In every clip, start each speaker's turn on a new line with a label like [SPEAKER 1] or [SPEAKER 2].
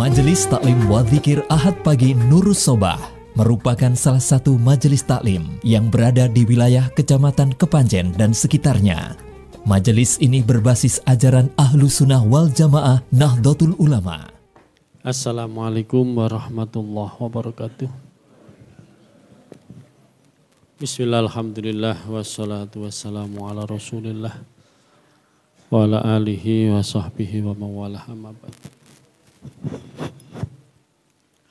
[SPEAKER 1] Majelis Taklim Wadzikir Ahad Pagi Nurus Sobah merupakan salah satu majelis taklim yang berada di wilayah Kecamatan Kepanjen dan sekitarnya. Majelis ini berbasis ajaran Ahlu Sunnah wal Jamaah Nahdlatul Ulama. Assalamualaikum warahmatullahi wabarakatuh. Bismillahirrahmanirrahim. Wassalatu wassalamu ala rasulillah wa ala alihi wa sahbihi wa mawalah amma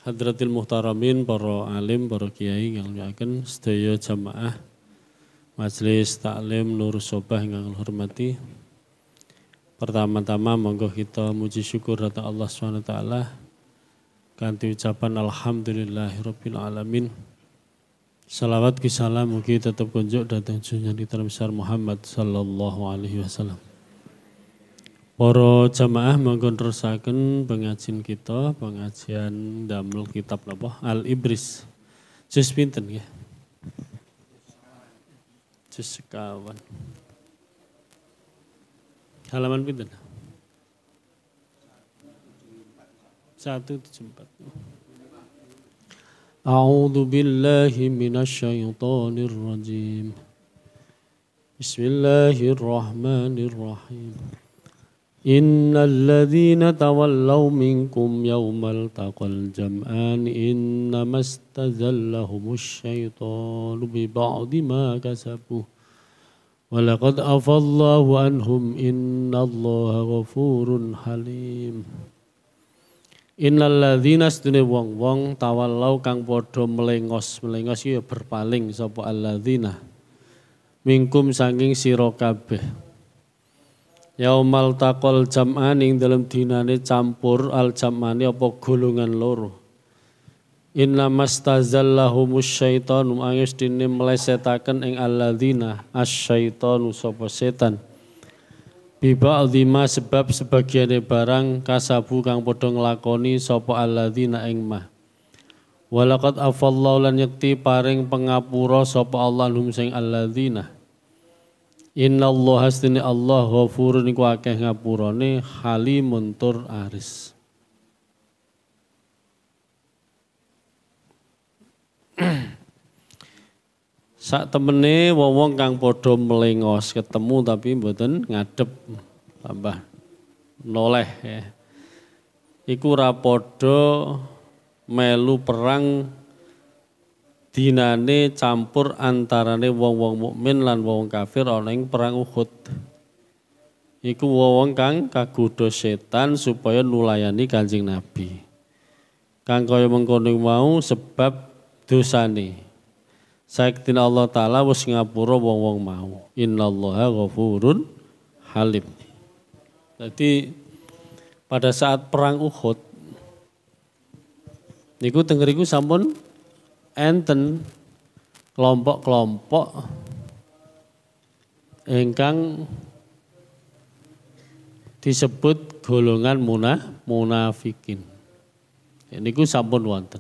[SPEAKER 1] Hadratil Muhtaramin, para alim, para kiai yang akan sedaya jamaah Majelis Taklim Nur Sobah ingkang hormati. Pertama-tama monggo kita muji syukur rata Allah Swt ganti ucapan Alhamdulillahirrabbilalamin. Salawat kisalam mungkin tetap kunjuk datang junjungan kita besar Muhammad sallallahu alaihi wasallam. Para jamaah mongkon nerusaken pengajian kita, pengajian damel kitab napa Al Ibris. Jus pinten nggih? Jus sekawan. Halaman pinten? 174. A'udzu billahi minasyaitonir rajim. Bismillahirrahmanirrahim. إن الذين تولوا منكم يوم التقى الجمعان إنما استزلهم الشيطان ببعض ما كسبوا ولقد عفى الله عنهم إن الله غفور حليم wong-wong tawallau kang podo melengos. Melengos ya berpaling sapa alladzina. minkum sanging sira kabeh. Yaumal Takol jam'an ing dalam dinane campur al jam'ani apa golongan loro. Inna mastazallahumus syaitanu angis dini melesetaken ing alladzina asyaitanu sapa setan. Biba aldima sebab sebagiannya barang kasabu kang padha nglakoni sapa alladzina ing mah. Walakat afallahu lan yakti paring pengapura sapa Allah hum sing alladzina. Inna Allah hastini Allah ghafurun iku akeh ngapurane halimun tur aris. Sak temene wong kang padha melengos ketemu tapi mboten ngadep tambah noleh ya. Iku ra melu perang dinane campur antarane wong-wong mukmin lan wong kafir ana ing perang Uhud. Iku wong wong kang kagodha setan supaya nulayani Kanjeng Nabi. Kang kaya mengkono mau sebab dosane. Saiktin Allah Ta'ala wis ngapura wong-wong mau. Innallaha ghafurun halim. Jadi pada saat perang Uhud niku tengeriku sampun enten kelompok-kelompok ingkang disebut golongan munah munafikin. Ya, ku sampun wonten.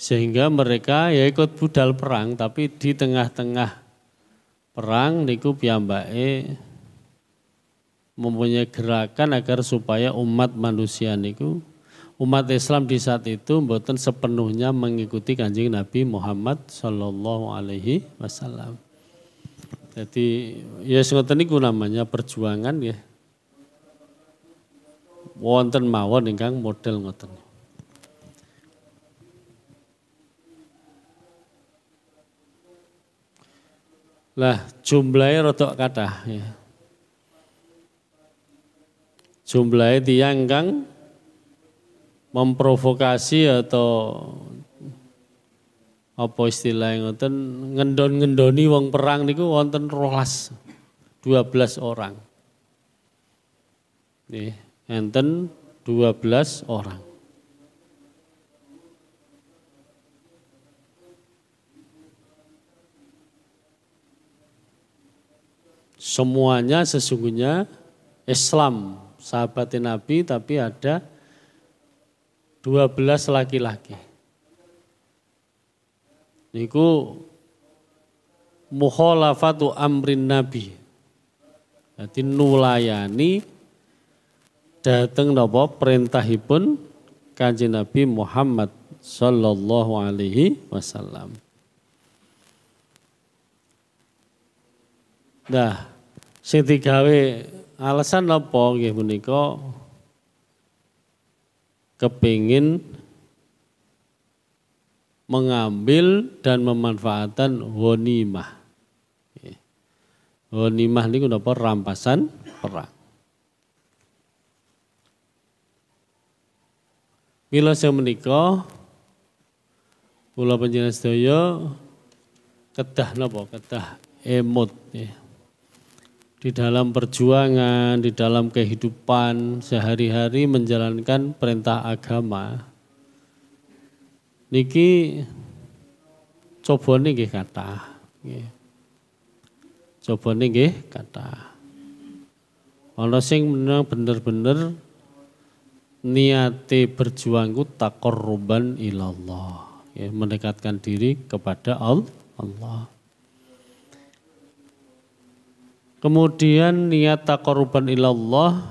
[SPEAKER 1] Sehingga mereka ya ikut budal perang tapi di tengah-tengah perang niku piyambake mempunyai gerakan agar supaya umat manusia niku umat Islam di saat itu mboten sepenuhnya mengikuti kanjeng Nabi Muhammad Shallallahu Alaihi Wasallam. Jadi ya ngoten itu namanya perjuangan ya. Wonten mawon ingkang model ngoten. Lah jumlahnya rotok kata ya. Jumlahnya tiang kang memprovokasi atau apa istilah yang ngoten ngendon-ngendoni wong perang niku wonten rolas 12 orang. Nih, enten 12 orang. Semuanya sesungguhnya Islam, sahabat Nabi tapi ada 12 laki-laki. Niku mukhalafatu amrin nabi. Jadi nulayani dateng napa perintahipun Kanjeng Nabi Muhammad sallallahu alaihi wasallam. Nah, sing digawe alasan nopo nggih menika kepingin mengambil dan memanfaatkan honimah. Honimah ini kenapa rampasan perang. Mila saya menikah, pulau penjelas doyo, kedah nopo Kedah emot ya di dalam perjuangan, di dalam kehidupan sehari-hari menjalankan perintah agama. Niki coba nih niki kata. Coba nih niki kata. Ono sing bener-bener niati berjuangku korban ilallah. mendekatkan diri kepada Allah. Kemudian niat takoruban ilallah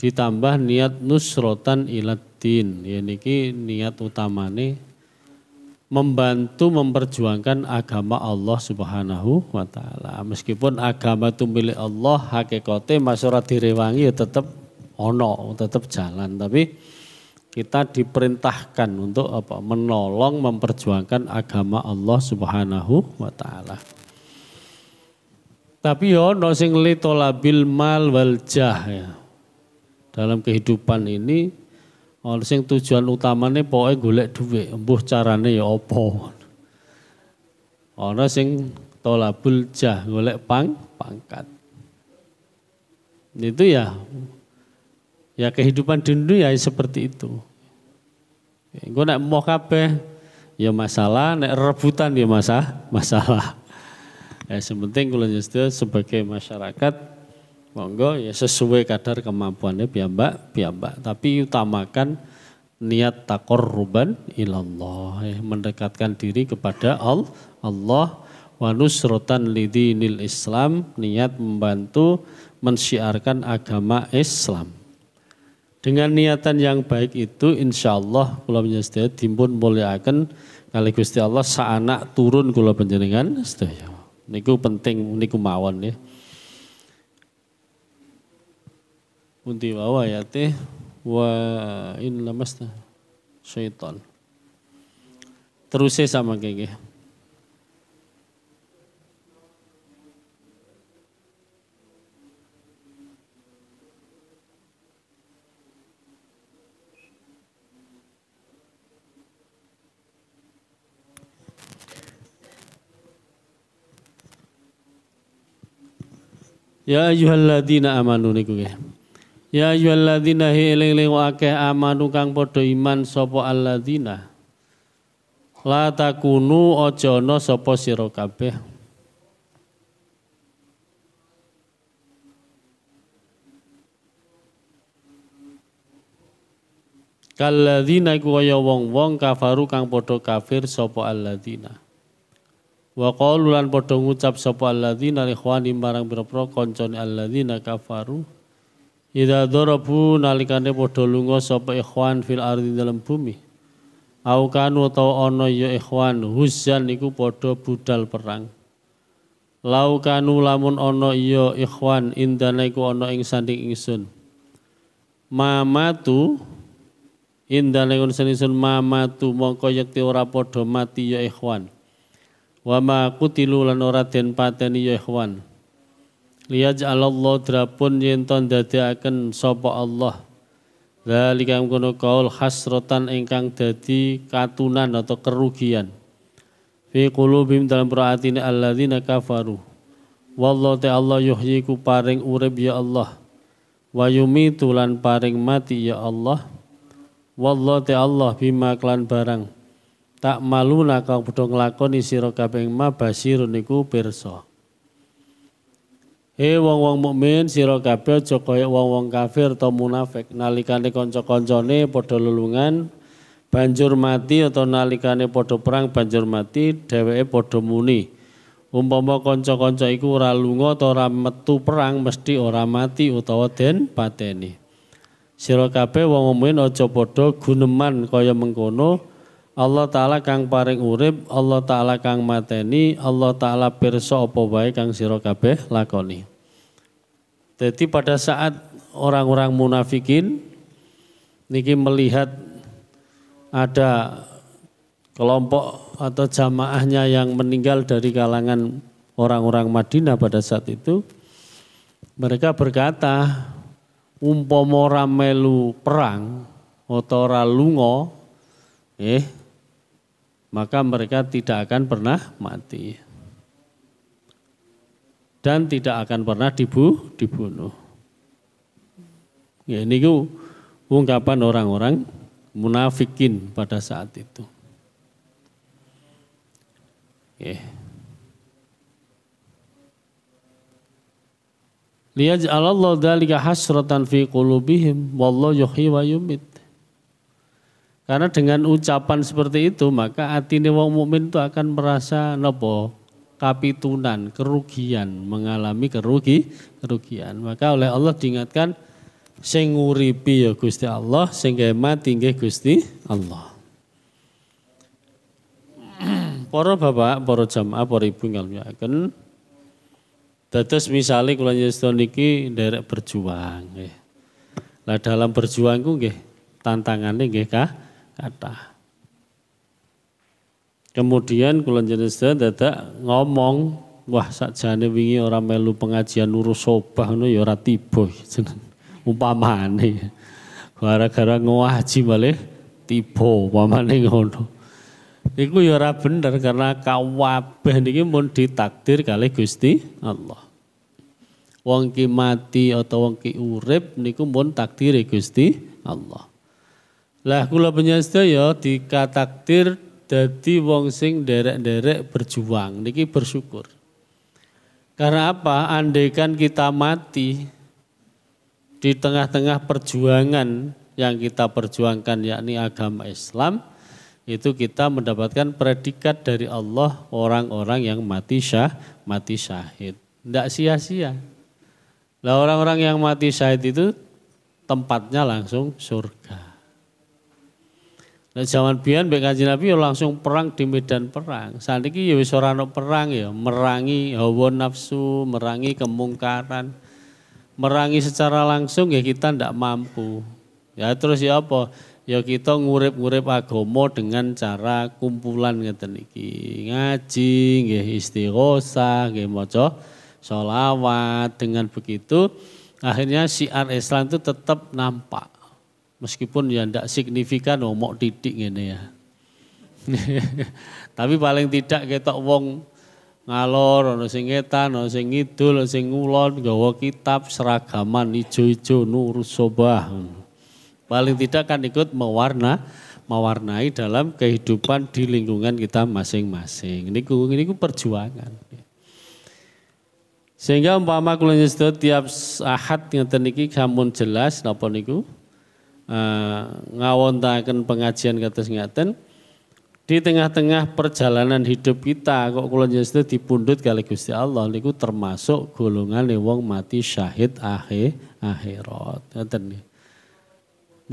[SPEAKER 1] ditambah niat nusrotan iladin. Ya niki niat utamane membantu memperjuangkan agama Allah Subhanahu wa taala. Meskipun agama itu milik Allah, hakikate masyarakat direwangi ya tetap ono, tetap jalan, tapi kita diperintahkan untuk apa? menolong memperjuangkan agama Allah Subhanahu wa taala. Tapi yo no sing li tolabil mal wal jah ya. Dalam kehidupan ini ono sing tujuan utamane pokoke golek duit, embuh carane ya apa. Ono sing tolabul jah golek pang pangkat. Itu ya ya kehidupan dunia ya seperti itu. Gue nak mau kabeh ya masalah, nek rebutan ya masalah, masalah. Eh, ya sementing kula sebagai masyarakat monggo ya sesuai kadar kemampuannya piyambak piyambak tapi utamakan niat takor ruban ilallah ya, mendekatkan diri kepada Allah Allah wanusrotan lidi lidinil Islam niat membantu mensiarkan agama Islam dengan niatan yang baik itu insya Allah kula panjenengan timbun akan kali Gusti Allah seanak turun kula penjaringan, setuju Niku penting niku mawon ya. Unti bawa ya teh wa in lamasna syaitan, Terusnya sama kayak gitu. Ya ayyuhalladzina amanu niku nggih. Ya ayyuhalladzina hi eling-eling akeh amanu kang padha iman sapa alladzina. La takunu aja ana sapa sira kabeh. Kalladzina iku wong-wong kafaru kang padha kafir sapa alladzina. waqalu lan padha ngucap sapa alladzina ikhwani marang pira koncon aladzi, alladzina kafaru ida darabu nalikane padha lunga sapa ikhwan fil ardi dalam bumi au kan utawa ana ya ikhwan husan niku padha budal perang Laukanu lamun ono, ya ikhwan indana iku ana ing sanding ingsun mamatu indana ing sanding ingsun mamatu mongko yekti ora padha mati ya ikhwan wa ma qutilu lan ora den pateni ya ikhwan Allah drapun yen ton dadiaken sapa Allah zalika kono kaul hasrotan ingkang dadi katunan atau kerugian fi qulubim dalam perhatine alladzina kafaru wallahu Allah yuhyiku paring urip ya Allah wa yumitu lan paring mati ya Allah wallahu ta'ala bima klan barang tak maluna kang bodoh ngelakon sira kabeh ma basirun niku perso. He wong-wong mukmin sira kabeh aja wong-wong kafir atau munafik nalikane konco-koncone padha lulungan, banjur mati atau nalikane padha perang banjur mati dheweke padha muni umpama konco konco iku ora lunga atau ora metu perang mesti ora mati utawa den pateni Siro kabeh wong mukmin ojo padha guneman kaya mengkono Allah taala kang paring urip, Allah taala kang mateni, Allah taala pirsa apa wae kang sira kabeh lakoni. Jadi pada saat orang-orang munafikin niki melihat ada kelompok atau jamaahnya yang meninggal dari kalangan orang-orang Madinah pada saat itu mereka berkata umpama melu perang otora lungo eh maka mereka tidak akan pernah mati dan tidak akan pernah dibu dibunuh. Ya ini ungkapan orang-orang munafikin pada saat itu. Ya. Liyaj'alallahu dhalika hasratan fi qulubihim wallahu yuhyi wa yumit. Karena dengan ucapan seperti itu maka hati wong mukmin itu akan merasa nopo kapitunan, kerugian, mengalami kerugi, kerugian. Maka oleh Allah diingatkan sing nguripi ya Gusti Allah, sing mati nggih Gusti Allah. Para bapak, para jamaah, para ibu ngalmiaken dados misale kula nyesta niki nderek berjuang nggih. Lah dalam berjuang ku nggih tantangannya nggih kah? kata. Kemudian kulon jenis dadak ngomong, wah jane wingi orang melu pengajian urus sobah ngono yora ora tiba umpamane. Gara-gara ngewaji balik tiba umpamane ngono. Iku yora ya bener karena kabeh niki pun ditakdir kali Gusti Allah. Wong ki mati atau wong ki urip niku mun takdire Gusti Allah. Lah kula ya sedaya takdir dadi wong sing derek-derek berjuang niki bersyukur. Karena apa? Andaikan kita mati di tengah-tengah perjuangan yang kita perjuangkan yakni agama Islam itu kita mendapatkan predikat dari Allah orang-orang yang mati syah mati syahid. Tidak sia-sia. Lah orang-orang yang mati syahid itu tempatnya langsung surga. Nah, zaman Bian, mbek Kanjeng Nabi ya langsung perang di medan perang. ini ya wis ora perang ya, merangi hawa nafsu, merangi kemungkaran. Merangi secara langsung ya kita ndak mampu. Ya terus ya apa? Ya kita ngurip-ngurip agomo dengan cara kumpulan ngeten iki. Ngaji, nggih istighosah, nggih maca sholawat. Dengan begitu akhirnya syiar Islam itu tetap nampak Meskipun ya tidak signifikan oh, mau titik ini ya. Tapi paling tidak ketok wong ngalor, ono sing ngetan, ono sing ngidul, ono sing ngulon, gawa kitab seragaman ijo-ijo nur sobah. Paling tidak kan ikut mewarna mewarnai dalam kehidupan di lingkungan kita masing-masing. Ini ku, ini perjuangan. Sehingga umpama kula nyedot tiap ahad ngeten niki sampun jelas napa niku? uh, eh, ngawontaken pengajian kados ngaten di tengah-tengah perjalanan hidup kita kok kula justru dipundhut kali Gusti Allah niku termasuk golongan wong mati syahid akhir akhirat nih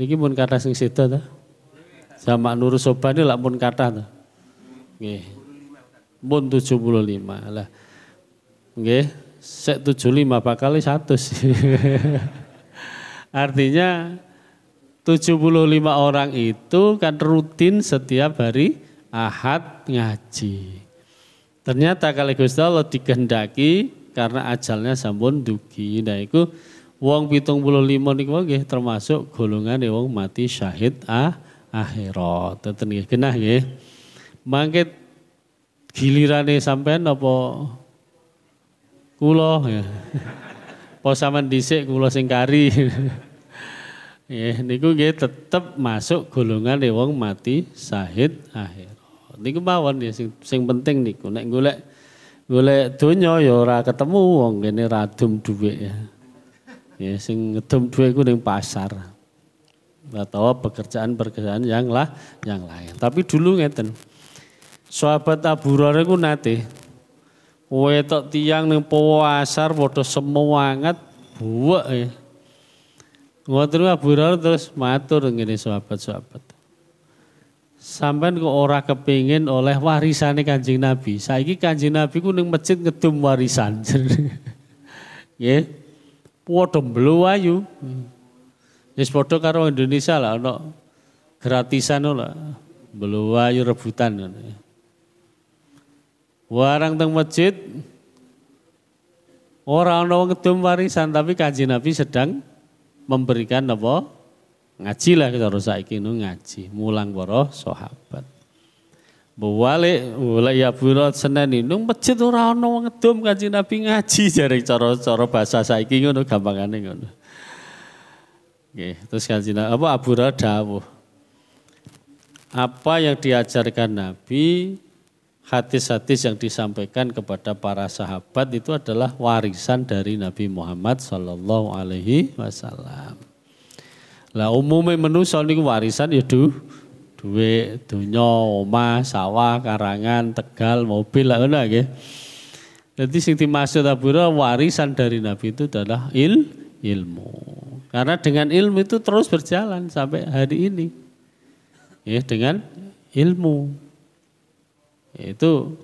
[SPEAKER 1] niki pun kata sing seda ta sama nur sobani lak pun kata ta nggih pun 75 lah nggih sek 75 bakal 100 artinya 75 orang itu kan rutin setiap hari Ahad ngaji. Ternyata kali Gusti Allah dikehendaki karena ajalnya sampun dugi. Nah itu wong pitung puluh lima niku nggih termasuk golongan ya wong mati syahid ah akhirat. Teten nggih ya. ya. Mangke gilirane sampean apa kula ya. Apa sampean dhisik singkari. Nggih, niku nggih tetep masuk golongan e wong mati Sahid akhir. Niku mawon ya sing, sing penting niku nek golek golek donya ya ora ketemu wong kene radum dhuwit ya. Ya sing ngedum dhuwit ku neng pasar. Atau pekerjaan-pekerjaan yang lah yang lain. Tapi dulu ngeten. Sahabat Abu Hurairah ku nate wetok tiang ning pasar padha semuangat buwek ya. Ngoten Abu Hurairah terus matur ngene sahabat-sahabat. Sampai kok ora kepingin oleh warisane Kanjeng Nabi. Saiki Kanjeng Nabi ku ning masjid ngedum warisan. Nggih. Podho mblu ayu. Wis podho karo Indonesia lah ana gratisan lah. Mblu ayu rebutan ngono. Warang teng masjid Orang-orang ngedum warisan tapi Kanjeng Nabi sedang memberikan apa? Ngaji lah kita rusak ini ngaji. Mulang para sahabat. Bewalik, mulai ya bulat senen ini, masjid ora ono wong ngedum kanjeng Nabi ngaji jaring cara-cara bahasa saiki ngono gampangane ngono. Nggih, terus kanjeng apa Abu Radawuh. Apa yang diajarkan Nabi hadis-hadis yang disampaikan kepada para sahabat itu adalah warisan dari Nabi Muhammad Sallallahu Alaihi Wasallam. Lah umumnya manusia ini warisan ya duh, duit, dunya, omah, sawah, karangan, tegal, mobil lah enak ya. Jadi yang dimaksud Abura warisan dari Nabi itu adalah il ilmu. Karena dengan ilmu itu terus berjalan sampai hari ini. Ya, dengan ilmu. Itu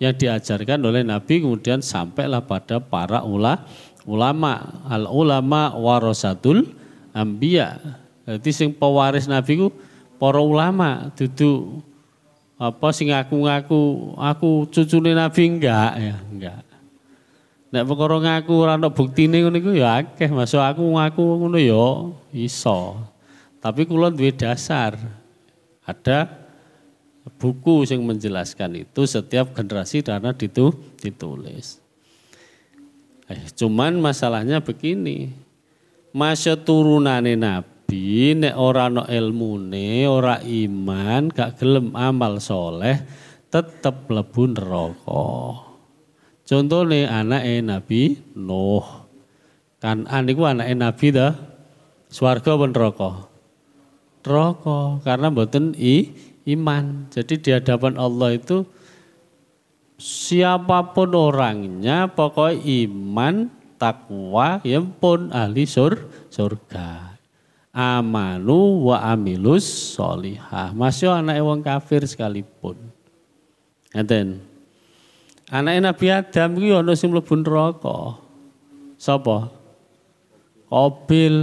[SPEAKER 1] yang diajarkan oleh Nabi kemudian sampailah pada para ula, ulama. Al ulama warasatul ambia. Jadi sing pewaris Nabi ku para ulama duduk apa sing aku ngaku aku cucune Nabi enggak ya enggak. Nek perkara ngaku ora ana buktine ngono iku ya akeh, masuk aku ngaku ngono ya iso. Tapi kula duwe dasar. Ada buku yang menjelaskan itu setiap generasi dana ditu, ditulis. Eh, cuman masalahnya begini, masa turunane nabi nek ora no ne, ora iman, gak gelem amal soleh, tetep lebun rokok. Contoh nih anak Nabi Nuh. Kan aniku ah, anak Nabi dah. Swarga pun rokok, rokok karena buatan i iman. Jadi di hadapan Allah itu siapapun orangnya pokoknya iman, takwa, yang pun ahli sur, surga. Amanu wa amilus solihah. Masih anak wong kafir sekalipun. Ngeten. Anak Nabi Adam itu ada yang mlebu neraka. Sapa? Kobil.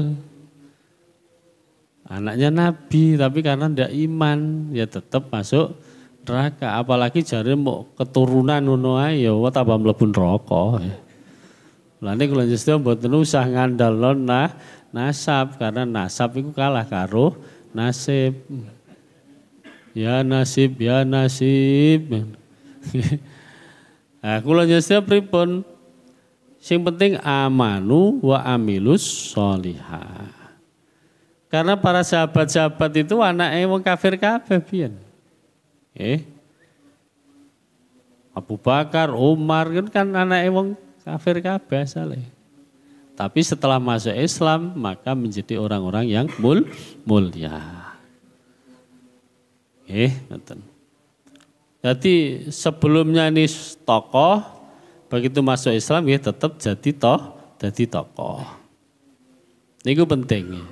[SPEAKER 1] Anaknya nabi tapi karena tidak iman ya tetap masuk neraka. Apalagi jari mau keturunan ngono ya wa tambah rokok. neraka. Lane kalau justru buat usah ngandalon nah nasab karena nasab itu kalah karo nasib. Ya nasib, ya nasib. nah, kalau justru pripun? Sing penting amanu wa amilus solihah. Karena para sahabat-sahabat itu anaknya wong kafir kabeh pian. Eh. Abu Bakar, Umar kan kan anaknya wong kafir kabeh saleh. Tapi setelah masuk Islam maka menjadi orang-orang yang mul mulia. Eh, ngeten. Jadi sebelumnya ini tokoh, begitu masuk Islam ya tetap jadi toh, jadi tokoh. Ini penting. Ya.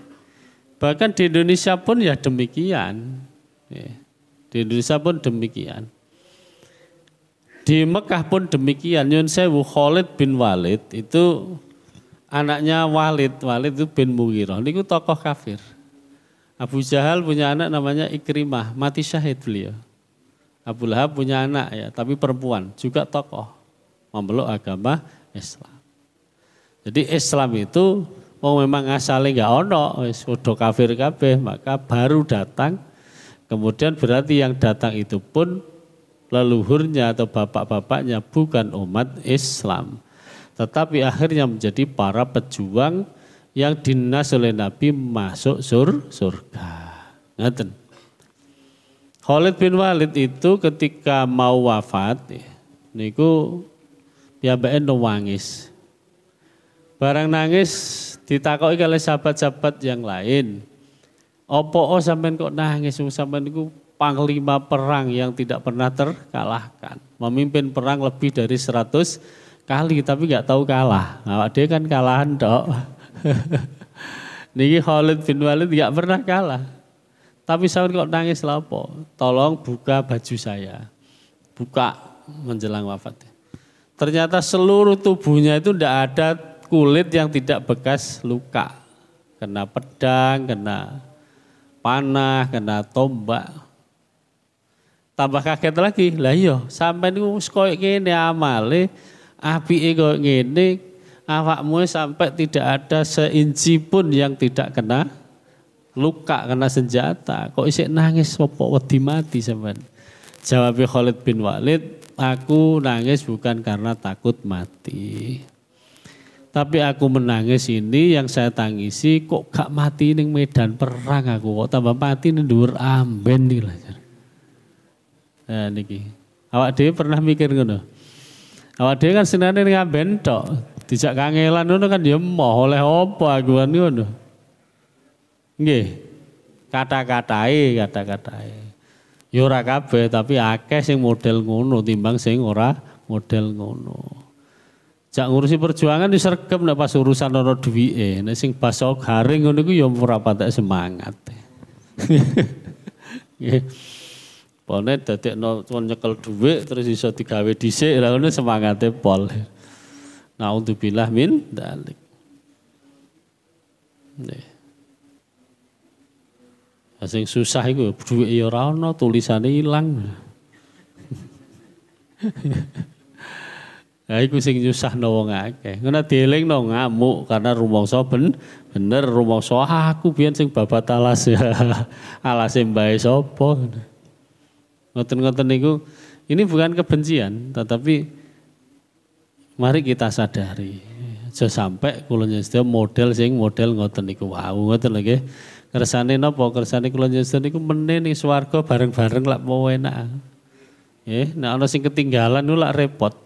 [SPEAKER 1] Bahkan di Indonesia pun ya demikian. Ya, di Indonesia pun demikian. Di Mekah pun demikian. Yun Sewu Khalid bin Walid itu anaknya Walid. Walid itu bin Mughirah. Ini tokoh kafir. Abu Jahal punya anak namanya Ikrimah. Mati syahid beliau. Abu Lahab punya anak ya, tapi perempuan juga tokoh memeluk agama Islam. Jadi Islam itu Oh memang asalnya nggak ono, sudah kafir kabeh, maka baru datang. Kemudian berarti yang datang itu pun leluhurnya atau bapak-bapaknya bukan umat Islam. Tetapi akhirnya menjadi para pejuang yang dinas oleh Nabi masuk sur surga. Ngaten. Khalid bin Walid itu ketika mau wafat, niku piyambake nangis. Barang nangis ditakoki oleh sahabat-sahabat yang lain. Opo oh sampean kok nangis sampean niku panglima perang yang tidak pernah terkalahkan. Memimpin perang lebih dari 100 kali tapi nggak tahu kalah. Nah, dia kan kalahan dok. Niki Khalid bin Walid nggak pernah kalah. Tapi sampean kok nangis lapo? Tolong buka baju saya. Buka menjelang wafatnya. Ternyata seluruh tubuhnya itu tidak ada kulit yang tidak bekas luka. Kena pedang, kena panah, kena tombak. Tambah kaget lagi, lah iya sampai ini koyo ngene amale, apike ini ngene, awakmu sampai tidak ada seinci pun yang tidak kena luka kena senjata. Kok isik nangis pokok wedi mati sampai. Jawab Khalid bin Walid, aku nangis bukan karena takut mati. Tapi aku menangis ini yang saya tangisi kok gak mati ning medan perang aku kok tambah mati ning duram amben nih lah. Nah niki. Awak dia pernah mikir ngono? Awak dia kan senang ini amben tok. tidak kangelan ngono kan ya mau oleh apa aku kan ngono. Nggih. Kata-katai, kata-katai. yurakabe ya tapi akeh sing model ngono timbang sing ora model ngono. Jak ngurusi perjuangan di sergem nek pas urusan ana duwike. Nek sing basok garing ngono iku ya ora patek semangat. Nggih. Pone dadekno wong nyekel dhuwit terus iso digawe dhisik lha ngono semangate pol. Nauzubillah min dalik. Nggih. Sing susah iku dhuwit ya ora ana, tulisane ilang. Ya, iku sing nyusahno wong akeh. Ngono dielingno ngamuk karena rumangsa ben bener rumangsa ah, aku biyen sing babat alas ya. Alase mbae sapa. Ngoten-ngoten niku ini bukan kebencian tetapi mari kita sadari. Aja sampai kula nyestya model sing model ngoten niku wau ngoten lho nggih. Kersane napa? Kersane kula nyestya niku meneh ning swarga bareng-bareng lak mau enak. Nggih, nek ana sing ketinggalan niku lak repot.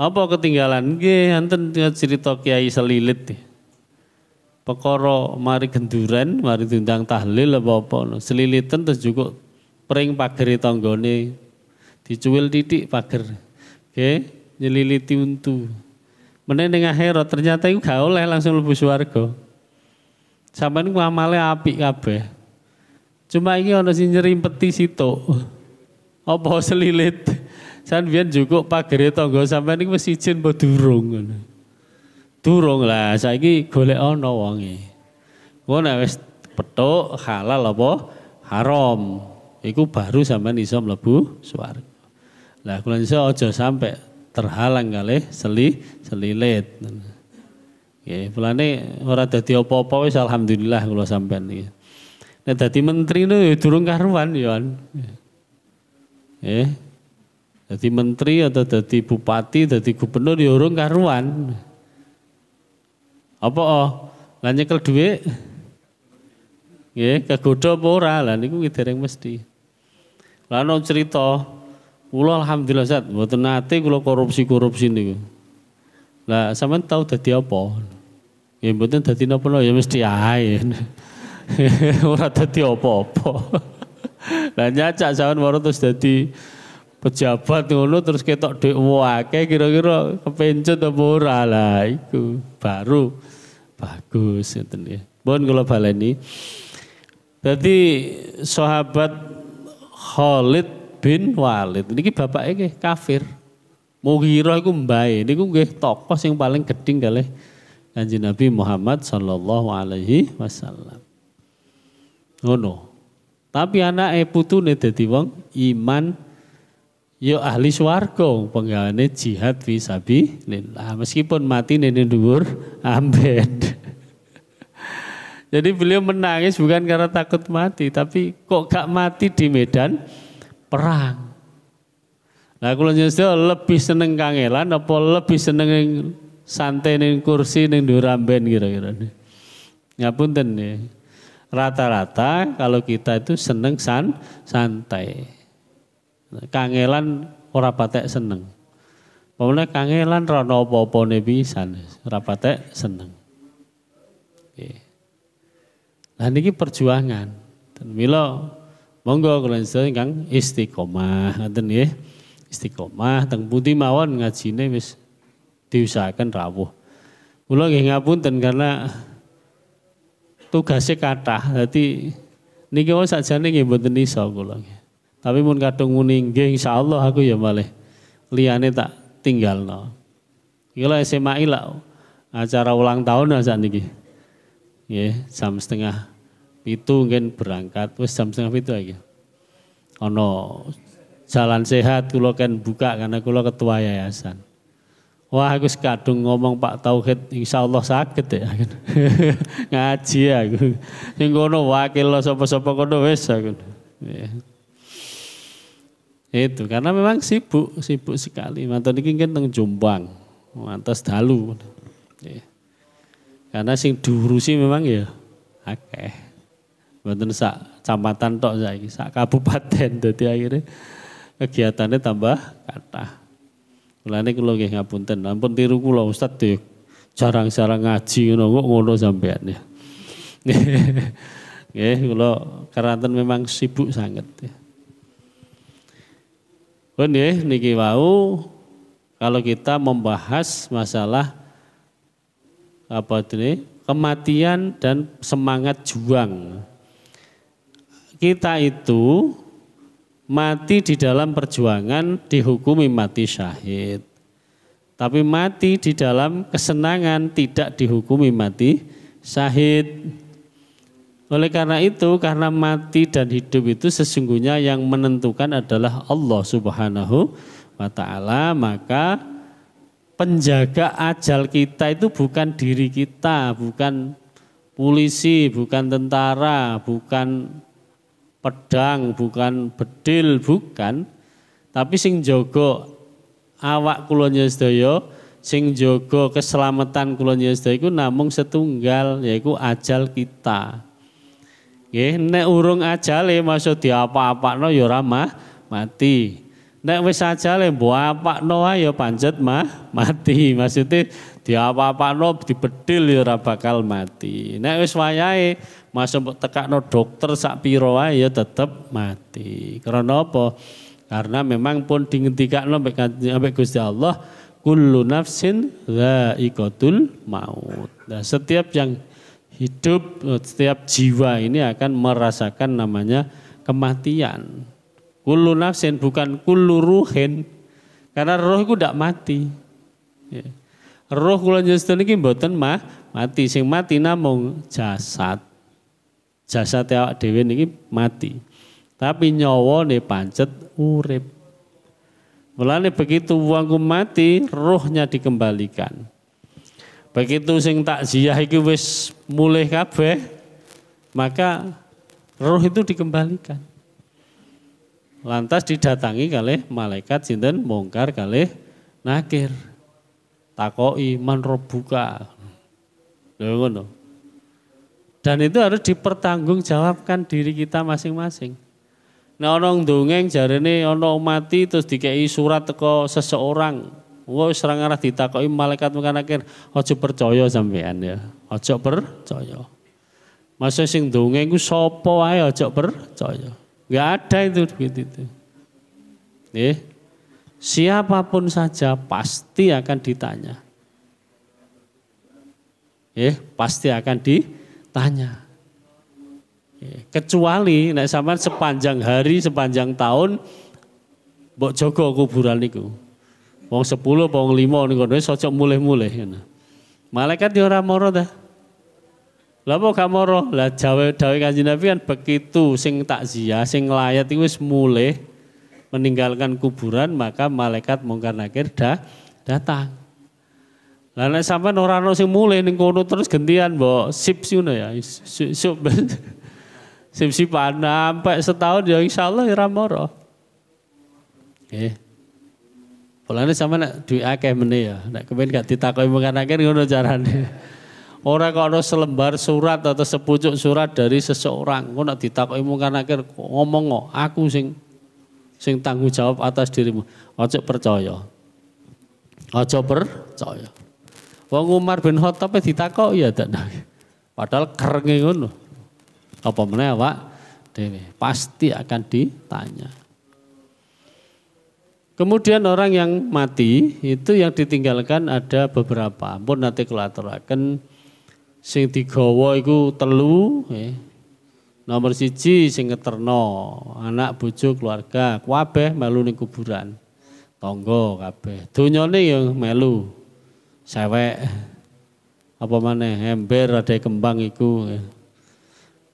[SPEAKER 1] Apa ketinggalan? Nggih, enten cerita Kiai Selilit. E. Pekoro mari genduran, mari tundang tahlil apa-apa. Selilitan terus juga pering pagar e tanggane. Dicuil titik pagar, Nggih, nyeliliti untu. Meneh ning akhirat ternyata iku gak oleh langsung lebu swarga. Sampeyan ku amale apik kabeh. Cuma ini ada sing nyerimpeti situ. Apa selilit? San biyen jukuk pagere ya, tonggo sampean iki wis izin apa durung turung Durung lah, saiki golek ono wonge. Engko nek wes petuk halal apa haram, iku baru nih som lebu suar, Lah kalau nih ojo sampe terhalang kali seli selilit. Nggih, mulane ora dati apa-apa alhamdulillah kula sampai iki. Nek dadi menteri niku ya durung karuan ya. Eh, jadi menteri atau jadi bupati, jadi gubernur ya urung karuan. Apa oh? lanjut ke ya ya kegodho pora ora? Lah niku yang mesti. Lah cerita, Allah alhamdulillah saat mboten nate kula korupsi-korupsi nih Lah sama tahu dadi apa? Ya mboten apa lah ya mesti ayen. Orang dadi apa-apa. Lah nyacak sampean waro terus dadi pejabat ngono terus ketok dek wake kira-kira kepencut apa ora lah iku baru bagus ngeten ya. Bon kula baleni. jadi sahabat Khalid bin Walid niki bapaknya nggih kafir. Mughirah iku mbae niku nggih tokoh yang paling gedhing kalih Kanjeng Nabi Muhammad sallallahu alaihi wasallam. Ngono. Tapi anake putune dadi wong iman yo ya ahli swargo penggawane jihad visabi lillah. meskipun mati nenek dubur amben. jadi beliau menangis bukan karena takut mati tapi kok gak mati di medan perang Nah kalau nyesel lebih seneng kangelan apa lebih seneng santai neng kursi neng duramben kira-kira nih. Ngapunten nih. Rata-rata kalau kita itu seneng san santai. Kangelan ora patek seneng. Pemula kangelan rono popo nebi sana, ora patek seneng. Nggih. Lah niki perjuangan. Milo monggo monggo sering kang istiqomah nanti ye, Istiqomah teng putih mawon ngaji wis diusahakan rawuh. Kula nggih ten karena tugasnya kathah. Dadi niki wae sakjane nggih mboten iso kula. Tapi mun kadung muni nggih insyaallah aku ya malih liyane tak tinggalno. Kira SMA ila acara ulang tahun aja niki. Nggih, jam setengah pitu mungkin berangkat wis jam setengah pitu iki. Ono jalan sehat kula kan buka karena kula ketua yayasan. Wah aku sekadung ngomong Pak Tauhid insya Allah sakit ya. Ngaji aku. Ini kono wakil lo sopo-sopo kono wes. Itu karena memang sibuk, sibuk sekali. Mantan ini kan teng Jombang, mantas dalu. Ya. Karena sing diurusi memang ya oke, mantan sak camatan tok saiki, sak kabupaten jadi akhirnya kegiatannya tambah kata, Mulane kula nggih ngapunten, ampun tiru kula Ustaz ya jarang-jarang ngaji ngono kok ngono sampean ya. Nggih, kula keranten memang sibuk sangat ya. Pun ya, niki wau kalau kita membahas masalah apa ini kematian dan semangat juang. Kita itu mati di dalam perjuangan dihukumi mati syahid. Tapi mati di dalam kesenangan tidak dihukumi mati syahid. Oleh karena itu, karena mati dan hidup itu sesungguhnya yang menentukan adalah Allah Subhanahu wa taala, maka penjaga ajal kita itu bukan diri kita, bukan polisi, bukan tentara, bukan pedang, bukan bedil, bukan. Tapi sing jogo awak kulonnya sedaya, sing jogo keselamatan kulonnya sedaya itu namung setunggal yaitu ajal kita. Nggih, nek urung ajale maksud diapa-apakno ya ora mah mati. Nek wis ajale mbok apakno ya panjet mah mati. Maksudnya diapa-apakno dibedil ya ora bakal mati. Nek wis wayahe masuk tekakno dokter sak piro wae ya tetep mati. Karena apa? Karena memang pun dingendikakno sampai kan-, Gusti Allah kullu nafsin dha'iqatul maut. Nah, setiap yang hidup, eh, setiap jiwa ini akan merasakan namanya kematian. Kulu nafsin bukan kulu ruhin. Karena roh itu tidak mati. Ya. Roh kula njenengan iki mboten mah mati sing mati namung jasad. Jasad awak dhewe niki mati. Tapi nyawa nih pancet urip. Mulane begitu uangku mati, rohnya dikembalikan. Begitu sing takziah iki wis mulih kabeh, maka roh itu dikembalikan. Lantas didatangi kali malaikat sinten mongkar kali nakir. Takoi man robuka. Dan itu harus dipertanggungjawabkan diri kita masing-masing. Nah orang dongeng jarene orang mati terus dikei surat ke seseorang Wes ora ngarah ditakoki malaikat makan akhir ojo percaya sampean ya. Aja percaya. Masa sing ndonga iku sapa wae aja percaya. Gak ada itu begitu itu. Eh, siapapun saja pasti akan ditanya. Eh, pasti akan ditanya. Eh, kecuali naik sampean sepanjang hari, sepanjang tahun Bok jaga kuburan itu. Wong sepuluh, wong lima, nih kono socok mulai-mulai. Malaikat di orang moro dah. Lah kamoro, lah jawa dawe kanjeng Nabi kan begitu sing takziah, sing layat itu mulai meninggalkan kuburan maka malaikat mungkar nakir dah datang. Lah nek sampean ora ono sing mulai ning kono terus gentian mbok sip ngono ya. Sip sip sip sampai setahun ya insyaallah ora moro. Nggih. Eh. Okay. Polane sama nak duit akeh meneh ya. Nak kepen gak ditakoki akhir ngono carane. Ora kalau ada selembar surat atau sepucuk surat dari seseorang, kau nak ditakoki akhir ngomong ngok aku sing sing tanggung jawab atas dirimu. Ojo percaya. Ojo percaya. Wong Umar bin Khattab ditakok ya dak. Padahal kerenge ngono. Apa meneh Pak? Dewi, pasti akan ditanya. Kemudian orang yang mati itu yang ditinggalkan ada beberapa. Pun nanti kelaturakan sing digawa itu telu Eh. Nomor siji sing ngeterno, anak bojo keluarga, kabeh melu ning kuburan. Tonggo kabeh. Donyane yang melu. Sewek apa mana ember ada kembang iku. Eh.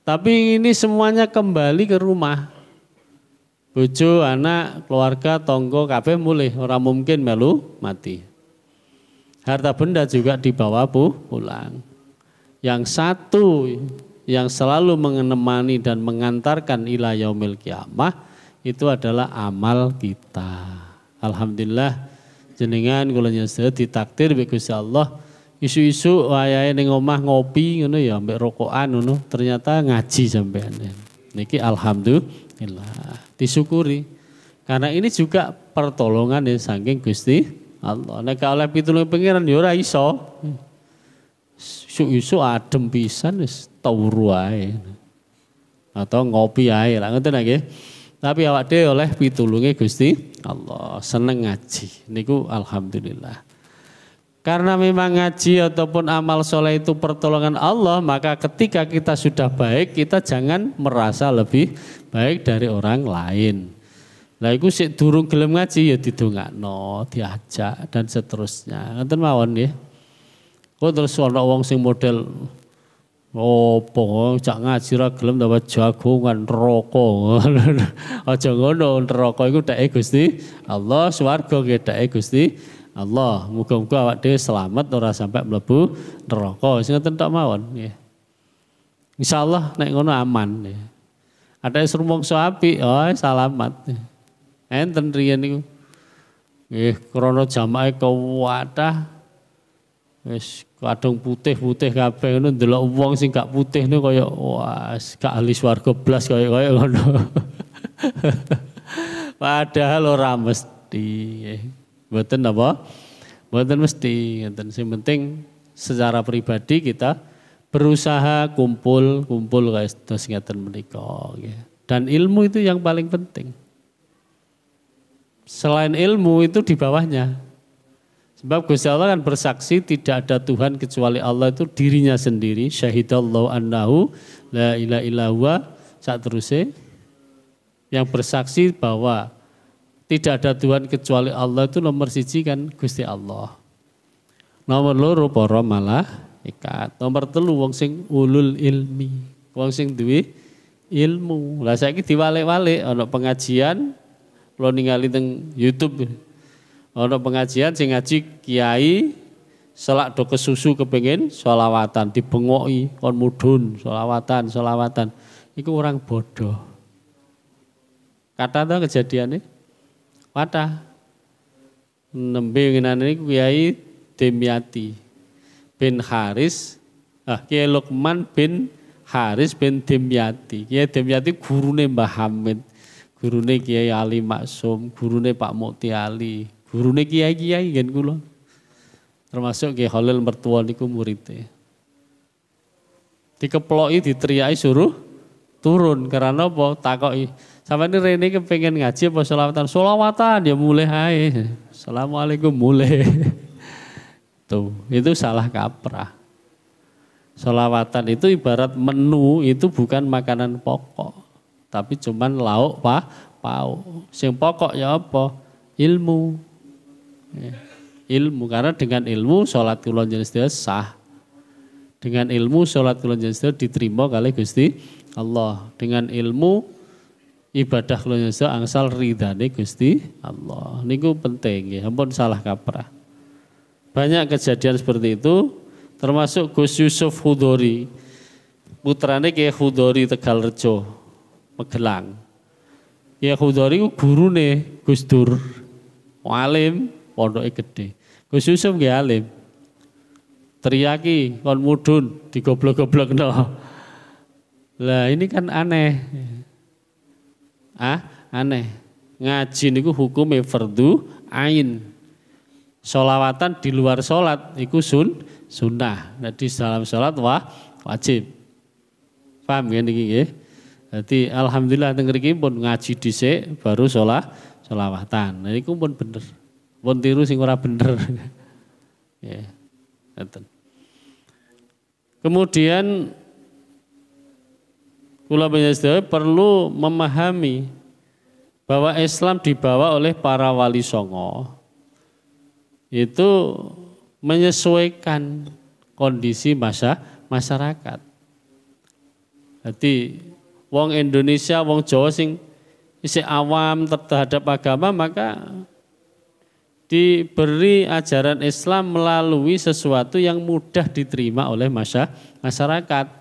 [SPEAKER 1] Tapi ini semuanya kembali ke rumah bojo, anak, keluarga, tonggo, kafe mulih, orang mungkin melu mati. Harta benda juga dibawa bu, pulang. Yang satu yang selalu menemani dan mengantarkan ilah yaumil kiamah itu adalah amal kita. Alhamdulillah jenengan kula nyesa ditakdir mbek Gusti Allah isu-isu wayahe ning omah ngopi ngono ya ambek rokokan ngono ternyata ngaji sampean. Niki alhamdulillah disyukuri. Karena ini juga pertolongan yang saking Gusti Allah. Nek oleh pitulung pangeran yura ora iso. Isu-isu adem pisan wis tawuru ae. Atau ngopi ae lah ngoten nggih. Tapi awak dhewe oleh pitulunge Gusti Allah, seneng ngaji. Niku alhamdulillah. Karena memang ngaji ataupun amal soleh itu pertolongan Allah, maka ketika kita sudah baik, kita jangan merasa lebih baik dari orang lain. Nah, itu sih durung gelem ngaji ya no, diajak dan seterusnya. Nanti mawon ya? Kok terus warna wong sing model opo cak ngaji lah gelem dapat jagongan rokok, Aja ngono rokok. itu tak Gusti Allah, suarga, nggih dheke Allah. Muga-muga awak dhewe selamat ora sampai mlebu neraka. Sing ngoten tok mawon nggih. Insyaallah nek ngono aman ya. Ada yang suruh oh salamat. Enten riyen niku. krono jamai jamaah wadah. wis kadung putih-putih kabeh ngono ndelok wong sing gak putih niku kaya wah gak ahli swarga blas kaya kaya ngono. Padahal ora mesti. Mboten apa? Mboten mesti, yang sing penting secara pribadi kita berusaha kumpul kumpul guys terus ngeten menika Dan ilmu itu yang paling penting. Selain ilmu itu di bawahnya. Sebab Gusti Allah kan bersaksi tidak ada Tuhan kecuali Allah itu dirinya sendiri. Syahidallahu annahu la ilaha illallah saat terusnya yang bersaksi bahwa tidak ada Tuhan kecuali Allah itu nomor siji kan Gusti Allah. Nomor loro para ikat. Nomor telu wong sing ulul ilmi. Wong sing duwe ilmu. Lah saiki diwalek-walek ana pengajian lo ningali teng YouTube. Ana pengajian sing ngaji kiai selak do kesusu kepengen solawatan dibengoki kon mudun solawatan solawatan. Iku orang bodoh. Kata tuh kejadiannya Wadah. Nembe ngenane ini Kiai Demiati, bin Haris ah Kiai Lukman bin Haris bin Demiati, Kiai guru gurune Mbah Hamid, gurune Kiai Ali Maksum, gurune Pak Mukti Ali, gurune kiai-kiai gen kula. Termasuk Kiai Khalil mertua niku muridnya. Dikeploki diteriaki suruh turun karena apa? Takoki sama ini Rene kepengen kan ngaji apa solawatan? Solawatan ya mulai hai. Assalamualaikum mulai. Tuh, itu salah kaprah. Solawatan itu ibarat menu itu bukan makanan pokok. Tapi cuman lauk pak, pau. Sing pokok ya apa? Ilmu. Eh, ilmu, karena dengan ilmu sholat kulon jenis sah. Dengan ilmu sholat kulon jenis diterima kali Gusti Allah. Dengan ilmu ibadah kula nyoso angsal ridane Gusti Allah. Niku penting ya, ampun salah kaprah. Banyak kejadian seperti itu termasuk Gus Yusuf Hudori. Putrane Ki Hudori Tegalrejo, Magelang. ya Hudori ku gurune Gus Dur. Alim, pondoke gede. Gus Yusuf nggih alim. Teriaki kon mudun digoblok-goblokno. Lah ini kan aneh ah aneh. Ngaji niku hukume fardu ain. Solawatan di luar solat niku sun sunnah. Jadi dalam solat wah wajib. Paham kan niki nggih? Jadi alhamdulillah teng mriki pun ngaji dhisik baru sholat solawatan. Nah niku pun bener. Pun tiru sing ora bener. ya. Kemudian Kula perlu memahami bahwa Islam dibawa oleh para wali songo itu menyesuaikan kondisi masa masyarakat. Jadi wong Indonesia, wong Jawa sing isi awam terhadap agama maka diberi ajaran Islam melalui sesuatu yang mudah diterima oleh masyarakat.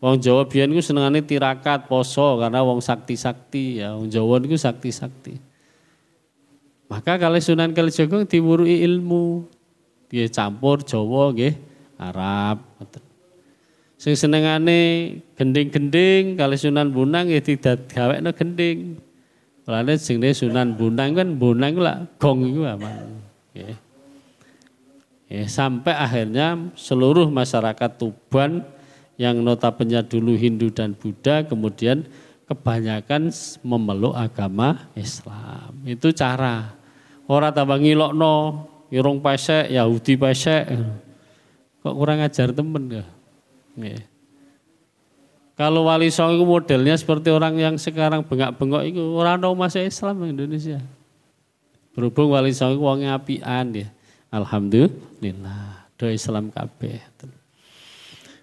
[SPEAKER 1] Wong Jawa biyen ku senengane tirakat, poso karena wong sakti-sakti ya. Wong Jawa niku sakti-sakti. Maka kalau Sunan Kalijaga diwurui ilmu. Dia campur Jawa nggih, Arab. Sing senengane gending-gending kali Sunan bunang ya tidak gawekno gending. Mulane jenenge Sunan bunang kan bunang lah gong iku aman. Nggih. Ya, sampai akhirnya seluruh masyarakat Tuban yang notabene dulu Hindu dan Buddha kemudian kebanyakan memeluk agama Islam. Itu cara. Orang tambah ngilokno, irung pesek, Yahudi pesek. Kok kurang ajar temen ya? Kalau wali song itu modelnya seperti orang yang sekarang bengak-bengok itu orang tahu masuk Islam di Indonesia. Berhubung wali song itu wangnya apian ya. Alhamdulillah, doa Islam kabeh.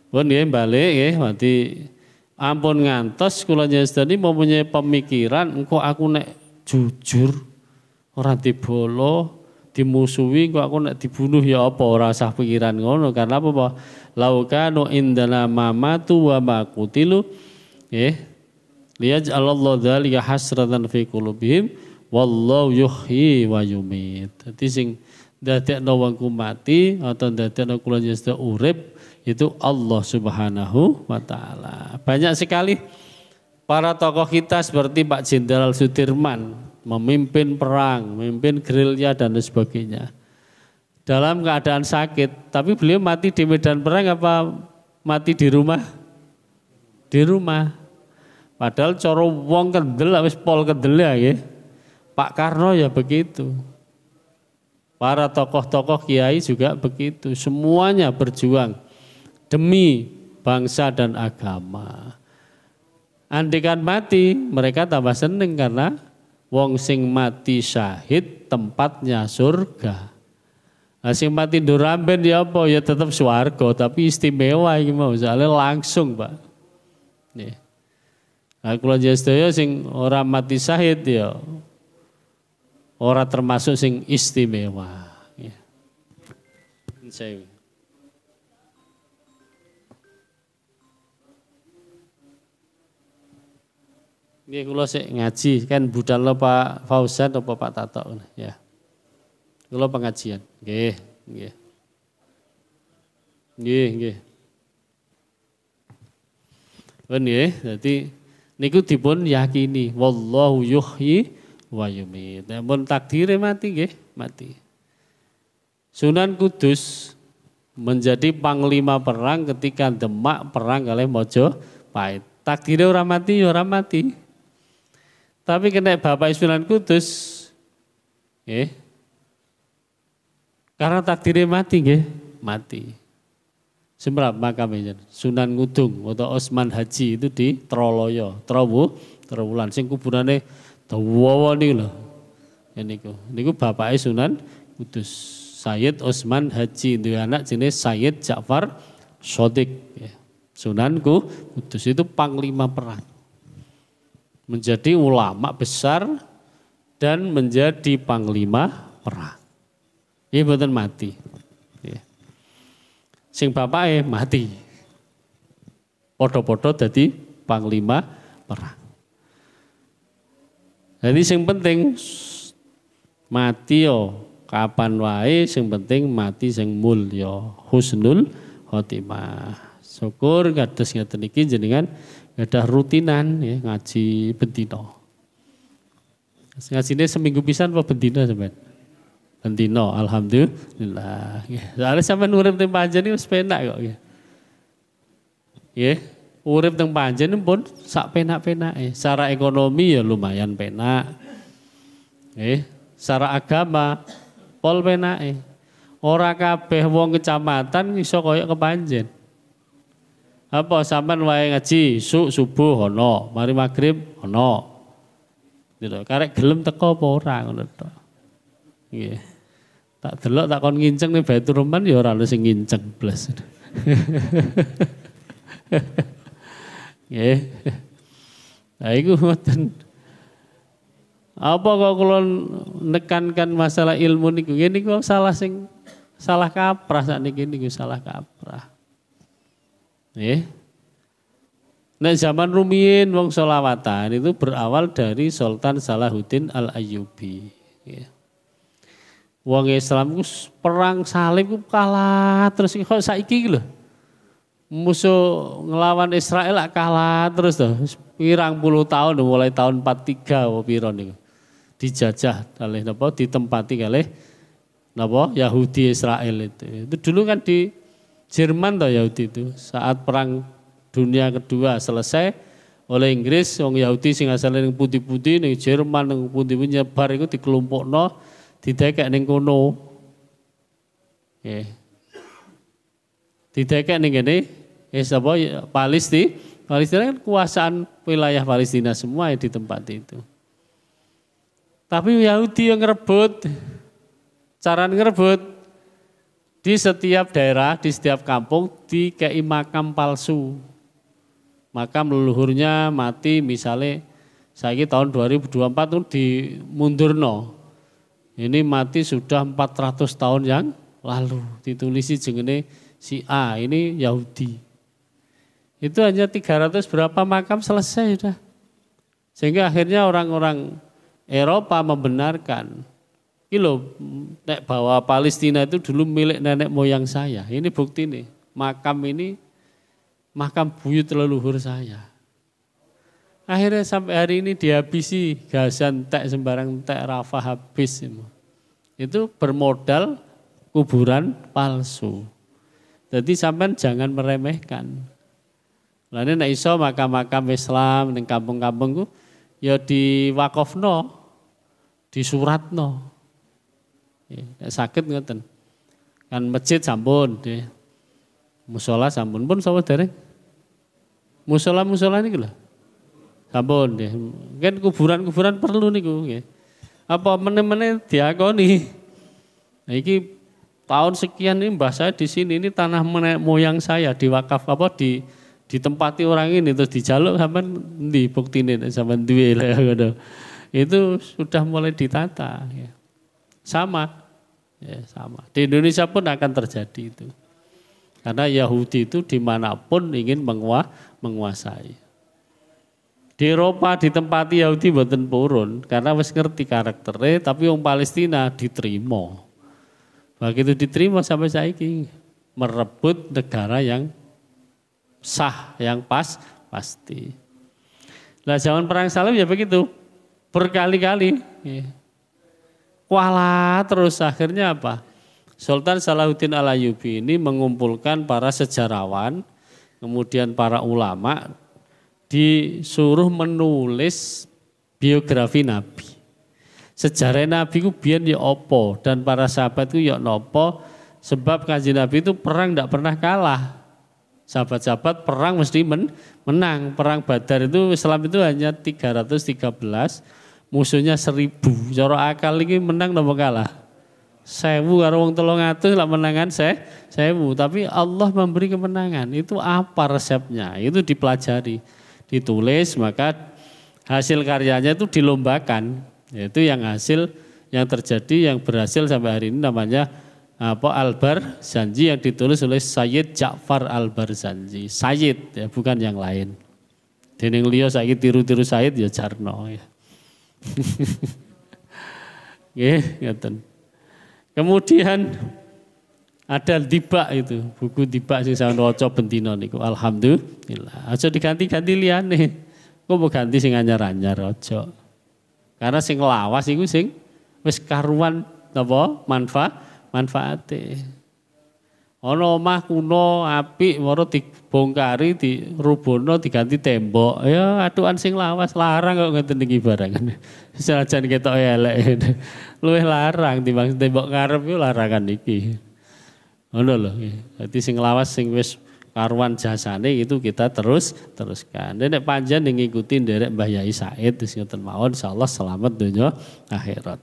[SPEAKER 1] Pun ya balik ya, mati ampun ngantos kula nyestani mempunyai pemikiran engko aku nek jujur orang dibolo dimusuhi kok aku nek dibunuh ya apa rasa pikiran ngono karena apa, lauka no indana mama tuwa makutilu lihat Allah dzalika hasratan fi qulubihim wallahu yuhyi wa yumit Jadi sing dadekno wangku mati atau dadekno kulanya nyestani urib, itu Allah Subhanahu wa taala. Banyak sekali para tokoh kita seperti Pak Jenderal Sudirman memimpin perang, memimpin gerilya dan sebagainya. Dalam keadaan sakit, tapi beliau mati di medan perang apa mati di rumah? Di rumah. Padahal coro wong kendel wis pol kendel ya. Pak Karno ya begitu. Para tokoh-tokoh kiai juga begitu, semuanya berjuang demi bangsa dan agama. Andikan mati, mereka tambah seneng karena wong sing mati syahid tempatnya surga. Nah, sing mati duramben ya apa? Ya tetap swarga, tapi istimewa iki mau, soalnya langsung, Pak. Nih. Nah, kula jastoyo sing ora mati syahid ya ora termasuk sing istimewa. Ya. Nih kula sik ngaji kan budal lo Pak Fauzan apa Pak Tato ya. Kula pengajian. Nggih, nggih. Nggih, nggih. Ben nggih, dadi niku dipun yakini wallahu yuhyi wa yumiit. Namun takdire mati nggih, mati. Sunan Kudus menjadi panglima perang ketika Demak perang kali Mojo Pahit. Takdirnya orang mati, ya orang mati. Tapi kena Bapak sunan Kudus, ya, karena takdirnya mati, ya, mati. makam makamnya Sunan Ngudung atau Osman Haji itu di Troloyo, Trowu, Trowulan. Sing kuburane dawa loh, ini ku, Ini ku bapak Sunan Kudus. Sayyid Osman Haji itu anak jenis Sayyid Ja'far Sodik. Sunan Sunanku Kudus itu panglima perang menjadi ulama besar dan menjadi panglima perang. Ini betul mati. sing bapak eh mati. Podo-podo jadi panglima perang. Jadi sing penting mati yo ya kapan wae sing penting mati sing mulya husnul khotimah. Syukur kados ngeten iki jenengan ada rutinan ya, ngaji bentino. ini seminggu pisan apa bentino sampean? Bentino, alhamdulillah. Ya, soalnya sampean nurim tim panjang ini wis penak kok ya. Nggih, ya, urip teng panjen pun sak penak penak ya. Eh, Secara ekonomi ya lumayan penak. Eh, secara agama pol penak. Eh, Ora kabeh wong kecamatan iso ke kepanjen apa sampean wae ngaji su subuh ono mari maghrib ono gitu karek gelem teko apa ora ngono to nggih tak delok tak kon nginceng nih Baitur Rahman ya ora sing nginceng blas nggih nah iku ngoten apa kok kula nekankan masalah ilmu niku ini kok salah sing salah kaprah sak niki niku salah kaprah Nggih. Nah zaman rumiyin wong solawatan itu berawal dari Sultan Salahuddin Al-Ayyubi. Ya. Wong Islam perang salib kalah terus kok saiki lho. Musuh ngelawan Israel kalah terus tuh. Pirang puluh tahun mulai tahun 43 apa piro niku. Dijajah oleh napa ditempati oleh napa Yahudi Israel itu. Itu dulu kan di Jerman toh ya Yahudi itu saat perang dunia kedua selesai oleh Inggris wong Yahudi sing asale ning putih-putih ning Jerman yang putih-putih nyebar iku dikelompokno didekek ning kono. Nggih. Didekek ning kene wis eh, apa ya, Palesti Palestina kan kuasaan wilayah Palestina semua yang di tempat itu. Tapi Yahudi yang ngerebut, cara ngerebut, di setiap daerah, di setiap kampung, dikei makam palsu. Makam leluhurnya mati misalnya saya tahun 2024 itu di Mundurno. Ini mati sudah 400 tahun yang lalu. Ditulisi jengene si A, ini Yahudi. Itu hanya 300 berapa makam selesai sudah. Sehingga akhirnya orang-orang Eropa membenarkan ini loh, nek bahwa Palestina itu dulu milik nenek moyang saya. Ini bukti nih, makam ini makam buyut leluhur saya. Akhirnya sampai hari ini dihabisi gasan tak sembarang tak rafah habis semua. Itu bermodal kuburan palsu. Jadi sampai jangan meremehkan. Lainnya nak iso makam-makam Islam neng kampung-kampungku ya di Wakofno, di Suratno. Iya, nek sakit ngoten. Kan masjid sampun nggih. Ya. Musola sampun pun sawah dereng. Musola-musola niku lho. Sampun ya. nggih. Kan kuburan-kuburan perlu niku nggih. Ya. Apa meneh-meneh diakoni. Nah iki tahun sekian ini mbah saya di sini ini tanah menek moyang saya di wakaf apa di ditempati orang ini terus dijaluk sampai di bukti ini sampai duit itu sudah mulai ditata ya. Sama. Ya, sama. Di Indonesia pun akan terjadi itu. Karena Yahudi itu dimanapun ingin menguasai. Di Eropa ditempati Yahudi buatan purun karena wis ngerti karakternya tapi orang Palestina diterima. Begitu diterima sampai saiki merebut negara yang sah, yang pas, pasti. lah zaman perang Salib ya begitu berkali-kali. Ya kuala terus akhirnya apa? Sultan Salahuddin Alayubi ini mengumpulkan para sejarawan, kemudian para ulama disuruh menulis biografi Nabi. Sejarah Nabi ku biar ya opo dan para sahabat ku ya nopo sebab kaji Nabi itu perang tidak pernah kalah. Sahabat-sahabat perang mesti menang. Perang Badar itu Islam itu hanya 313 musuhnya seribu. Cara akal ini menang nopo kalah? Sewu karo wong telung atus lah menangan saya sewu. Tapi Allah memberi kemenangan. Itu apa resepnya? Itu dipelajari. Ditulis maka hasil karyanya itu dilombakan. yaitu yang hasil yang terjadi yang berhasil sampai hari ini namanya apa Albar Zanji yang ditulis oleh Sayyid Ja'far Albar Zanji. Sayyid ya bukan yang lain. Dening liya saiki tiru-tiru Sayyid ya jarno ya. Nggih, ngoten. Kemudian ada dibak itu, buku dibak sing sampeyan waca bendina niku. Alhamdulillah. Aja diganti-ganti liyane. Kok mau ganti sing anyar-anyar aja. Karena sing lawas iku sing wis karuan apa manfaat manfaate ana omah kuno apik moro dibongkari dirubono diganti tembok ya aduan sing lawas larang kok ngerti iki barang senajan ketok elek luwih larang timbang tembok karep yo larangan iki ngono loh. dadi sing lawas sing wis karuan jasane itu kita terus teruskan Nenek panjang ngikutin dari Mbah Yai Said wis ngoten mawon insyaallah selamat dunia akhirat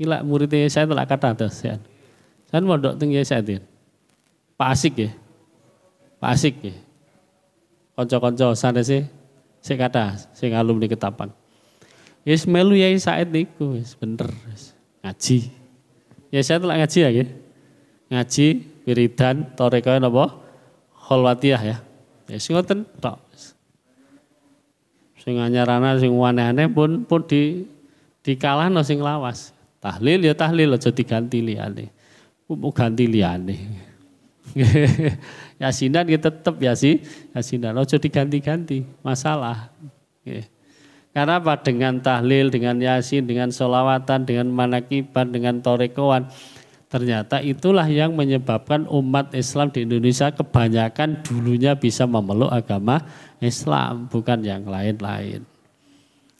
[SPEAKER 1] Gila muridnya saya telah kata terus ya. Saya mau dok tinggi saya Pak Asik ya. Pak Asik ya. Konco-konco sana sih. Saya kata, saya ngalum di ketapan. Yes melu ya Said niku, yes, bener. Yes. Ngaji. Ya saya telah ngaji ya, Ngaji, wiridan, torekoe napa? Kholwatiyah ya. Ya yes, ngoten tok. Sing anyarana sing pun pun di di kalah sing lawas. Tahlil ya tahlil aja diganti liane, Mau ganti liane. yasinan kita ya tetap ya sih yasinan. lo diganti-ganti ganti masalah. Karena apa? Dengan tahlil, dengan yasin, dengan solawatan, dengan manakiban, dengan torekoan. Ternyata itulah yang menyebabkan umat Islam di Indonesia kebanyakan dulunya bisa memeluk agama Islam, bukan yang lain-lain.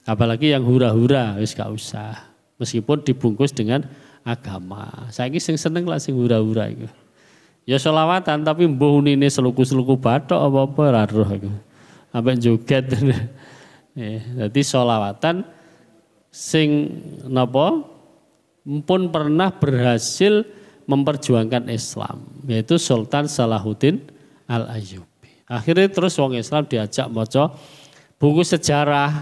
[SPEAKER 1] Apalagi yang hura-hura, wis gak usah. Meskipun dibungkus dengan agama. Saya ini seneng lah sing hura-hura itu. Ya selawatan tapi mbuh ini seluku-seluku batok apa-apa ora roh Sampai joget. jadi eh, selawatan sing napa pun pernah berhasil memperjuangkan Islam yaitu Sultan Salahuddin Al Ayyubi. Akhirnya terus wong Islam diajak maca buku sejarah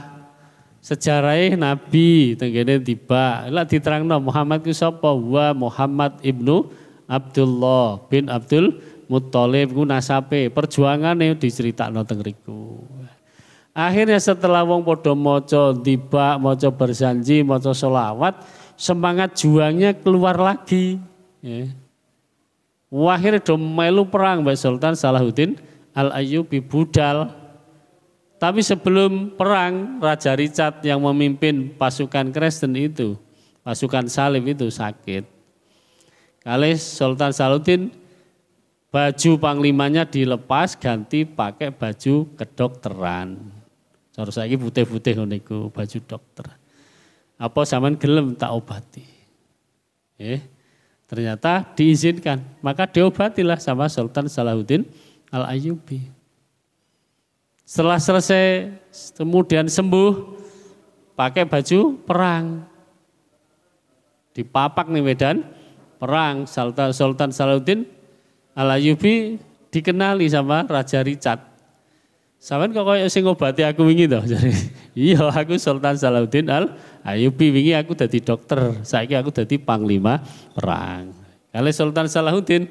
[SPEAKER 1] sejarah Nabi tenggene tiba. Lah diterangno Muhammad ku sapa? Wa Muhammad ibnu Abdullah bin Abdul Muttalib ku yang perjuangane diceritakno teng riku. Akhirnya setelah wong padha maca tiba, maca berjanji, maca solawat, semangat juangnya keluar lagi. Ya. Wahir do melu perang Mbak Sultan Salahuddin Al Ayyubi budal. Tapi sebelum perang Raja Richard yang memimpin pasukan Kristen itu, pasukan salib itu sakit Kalis Sultan Salutin baju panglimanya dilepas ganti pakai baju kedokteran. Terus lagi putih-putih ngono baju dokter. Apa zaman gelem tak obati? Eh, ternyata diizinkan. Maka diobatilah sama Sultan Salahuddin Al-Ayyubi. Setelah selesai kemudian sembuh pakai baju perang. Dipapak nih Medan perang Sultan Salahuddin al Ayyubi dikenali sama Raja Richard. Saman kok kayak sing ngobati aku wingi toh. Jadi, iya aku Sultan Salahuddin Al Ayubi wingi aku jadi dokter, saiki aku jadi panglima perang. Kalau Sultan Salahuddin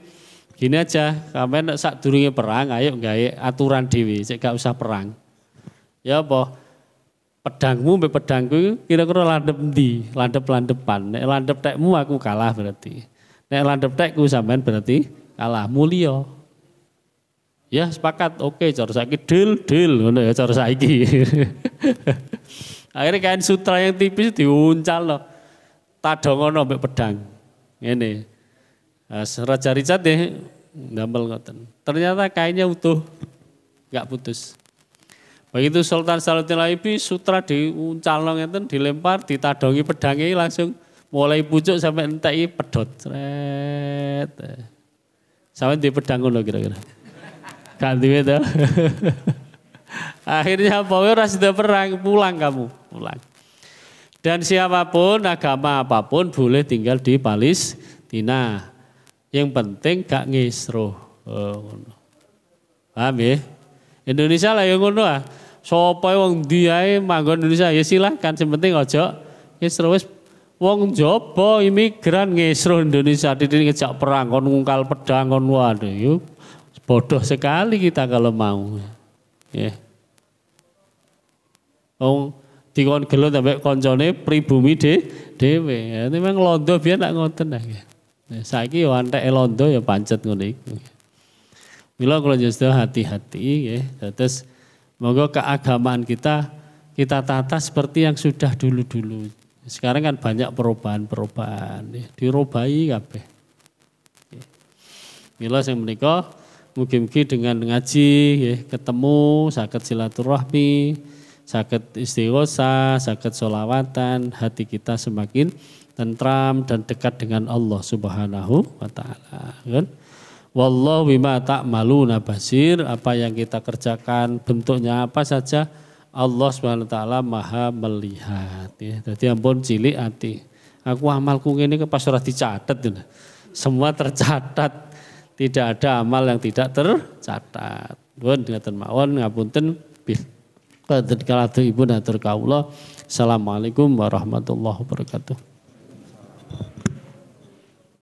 [SPEAKER 1] gini aja, nak sak durunge perang ayo gawe aturan dhewe, sik gak usah perang. Ya apa? Pedangmu mbek pedangku kira-kira landep di, Landep-landepan. Nek landep tekmu aku kalah berarti. Nek landep tek ku sampean berarti kalah mulia. Ya sepakat, oke okay, cara saiki deal deal ngono ya cara saiki. Akhirnya kain sutra yang tipis diuncal loh. Tadongono mbek pedang. Ini Raja Richard deh, ya, ndamel ngoten. Ternyata kainnya utuh. Enggak putus. Begitu Sultan Salatin Laibi, sutra diuncal ngoten dilempar, ditadongi pedangnya langsung mulai pucuk sampai entai pedot. Sampai di pedang ngono kira-kira. Ganti itu. Akhirnya pokoke ora sida perang, pulang kamu, pulang. Dan siapapun agama apapun boleh tinggal di Tina. Yang penting gak ngisro. Oh, Paham ya? Indonesia lah yang ngono ah. Sopo wong diae manggon Indonesia ya silahkan sing penting ojo ngisro wis Wong jopo imigran ngesro Indonesia sini ngejak perang kon ngungkal pedang kon waduh yuk bodoh sekali kita kalau mau. Ya. Yeah. Wong kon gelut sampai konjone pribumi de dewe, Ya memang londo biar nak ngonten lagi. Ya saiki yo e londo ya pancet ngono Mila kalau justru hati-hati ya. Terus monggo keagamaan kita kita tata seperti yang sudah dulu-dulu. Sekarang kan banyak perubahan-perubahan, ya. dirobai kabeh. Ya. Mila yang menikah, mungkin-mungkin dengan ngaji, ya, ketemu, sakit silaturahmi, sakit istighosa, sakit solawatan, hati kita semakin tentram dan dekat dengan Allah Subhanahu wa taala. Kan? Wallahu bima ta'maluna basir, apa yang kita kerjakan bentuknya apa saja Allah swt Maha melihat ya. jadi ampun cilik hati, Aku amalku ini ke pas dicatat. dicatet. Ya. Semua tercatat. Tidak ada amal yang tidak tercatat. Nuwun dengan mawon ngapunten bil. Qadir ibu natur kaula. Assalamualaikum warahmatullahi wabarakatuh.